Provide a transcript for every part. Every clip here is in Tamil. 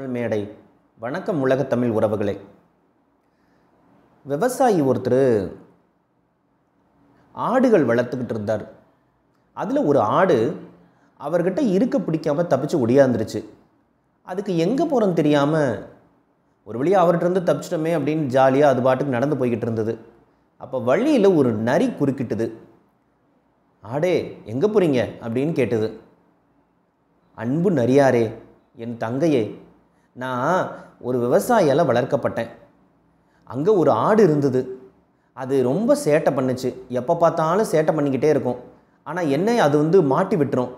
தமிழ் மேடை வணக்கம் உலக தமிழ் உறவுகளே விவசாயி ஒருத்தர் ஆடுகள் வளர்த்துக்கிட்டு இருந்தார் அதில் ஒரு ஆடு அவர்கிட்ட இருக்க பிடிக்காமல் தப்பிச்சு ஒடியாந்துருச்சு அதுக்கு எங்கே போகிறோம் தெரியாமல் ஒரு வழியாக அவர்கிட்டருந்து தப்பிச்சிட்டோமே அப்படின்னு ஜாலியாக அது பாட்டுக்கு நடந்து போய்கிட்டு இருந்தது அப்போ வழியில் ஒரு நரி குறுக்கிட்டுது ஆடே எங்கே போகிறீங்க அப்படின்னு கேட்டது அன்பு நரியாரே என் தங்கையே நான் ஒரு விவசாயால் வளர்க்கப்பட்டேன் அங்கே ஒரு ஆடு இருந்தது அது ரொம்ப சேட்டை பண்ணுச்சு எப்போ பார்த்தாலும் சேட்டை பண்ணிக்கிட்டே இருக்கும் ஆனால் என்னை அது வந்து மாட்டி விட்டுரும்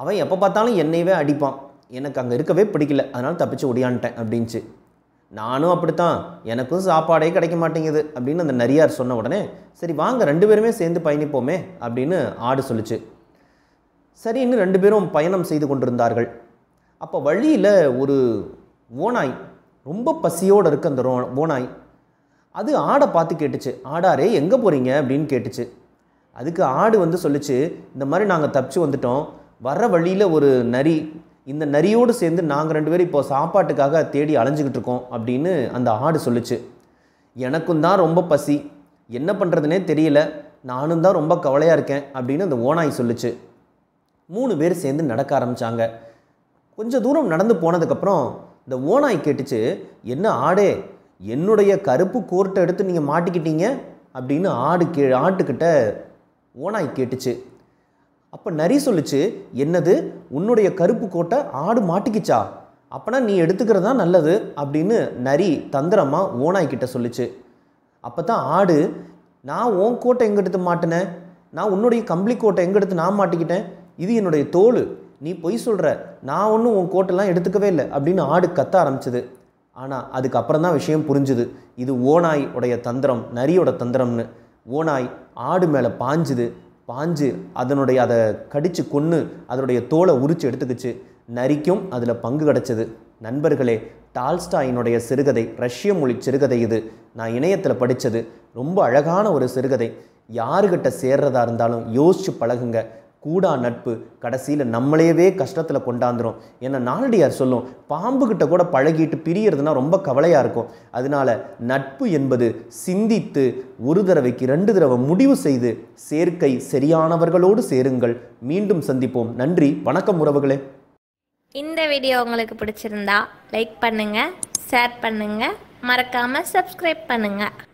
அவன் எப்போ பார்த்தாலும் என்னையவே அடிப்பான் எனக்கு அங்கே இருக்கவே பிடிக்கல அதனால் தப்பிச்சு ஒடியான்ட்டேன் அப்படின்ச்சு நானும் அப்படித்தான் எனக்கும் சாப்பாடே கிடைக்க மாட்டேங்குது அப்படின்னு அந்த நரியார் சொன்ன உடனே சரி வாங்க ரெண்டு பேருமே சேர்ந்து பயணிப்போமே அப்படின்னு ஆடு சொல்லிச்சு சரின்னு ரெண்டு பேரும் பயணம் செய்து கொண்டிருந்தார்கள் அப்போ வழியில் ஒரு ஓனாய் ரொம்ப பசியோடு இருக்க அந்த ரோ ஓனாய் அது ஆடை பார்த்து கேட்டுச்சு ஆடாரே எங்கே போகிறீங்க அப்படின்னு கேட்டுச்சு அதுக்கு ஆடு வந்து சொல்லிச்சு இந்த மாதிரி நாங்கள் தப்பிச்சு வந்துட்டோம் வர வழியில் ஒரு நரி இந்த நரியோடு சேர்ந்து நாங்கள் ரெண்டு பேரும் இப்போ சாப்பாட்டுக்காக தேடி அலைஞ்சிக்கிட்டு இருக்கோம் அப்படின்னு அந்த ஆடு சொல்லிச்சு எனக்கும் தான் ரொம்ப பசி என்ன பண்ணுறதுனே தெரியல நானும் தான் ரொம்ப கவலையாக இருக்கேன் அப்படின்னு அந்த ஓனாய் சொல்லிச்சு மூணு பேர் சேர்ந்து நடக்க ஆரம்பித்தாங்க கொஞ்சம் தூரம் நடந்து போனதுக்கப்புறம் இந்த ஓனாய் கேட்டுச்சு என்ன ஆடே என்னுடைய கருப்பு கோர்ட்டை எடுத்து நீங்கள் மாட்டிக்கிட்டீங்க அப்படின்னு ஆடு கே ஆட்டுக்கிட்ட ஓனாய் கேட்டுச்சு அப்போ நரி சொல்லிச்சு என்னது உன்னுடைய கருப்பு கோட்டை ஆடு மாட்டிக்கிச்சா அப்போனா நீ எடுத்துக்கிறது தான் நல்லது அப்படின்னு நரி தந்திரமாக ஓனாய்கிட்ட சொல்லிச்சு அப்போ தான் ஆடு நான் உன் கோட்டை எங்கெடுத்து மாட்டினேன் நான் உன்னுடைய கம்பளி கோட்டை எடுத்து நான் மாட்டிக்கிட்டேன் இது என்னுடைய தோல் நீ பொய் சொல்கிற நான் ஒன்றும் உன் கோட்டெல்லாம் எடுத்துக்கவே இல்லை அப்படின்னு ஆடு கத்த ஆரம்பிச்சது ஆனால் அதுக்கப்புறம் தான் விஷயம் புரிஞ்சுது இது ஓனாய் உடைய தந்திரம் நரியோட தந்திரம்னு ஓனாய் ஆடு மேலே பாஞ்சுது பாஞ்சு அதனுடைய அதை கடித்து கொன்று அதனுடைய தோலை உரித்து எடுத்துக்கிச்சு நரிக்கும் அதில் பங்கு கிடச்சிது நண்பர்களே டால்ஸ்டாயினுடைய சிறுகதை ரஷ்ய மொழி சிறுகதை இது நான் இணையத்தில் படித்தது ரொம்ப அழகான ஒரு சிறுகதை யாருக்கிட்ட சேர்றதா இருந்தாலும் யோசித்து பழகுங்க கூடா நட்பு கடைசியில் நம்மளையவே கஷ்டத்தில் கொண்டாந்துரும் ஏன்னா நாளடியார் சொல்லும் பாம்புக்கிட்ட கூட பழகிட்டு பிரியறதுனா ரொம்ப கவலையாக இருக்கும் அதனால நட்பு என்பது சிந்தித்து ஒரு தடவைக்கு ரெண்டு தடவை முடிவு செய்து சேர்க்கை சரியானவர்களோடு சேருங்கள் மீண்டும் சந்திப்போம் நன்றி வணக்கம் உறவுகளே இந்த வீடியோ உங்களுக்கு பிடிச்சிருந்தா லைக் பண்ணுங்கள் ஷேர் பண்ணுங்கள் மறக்காமல் சப்ஸ்கிரைப் பண்ணுங்கள்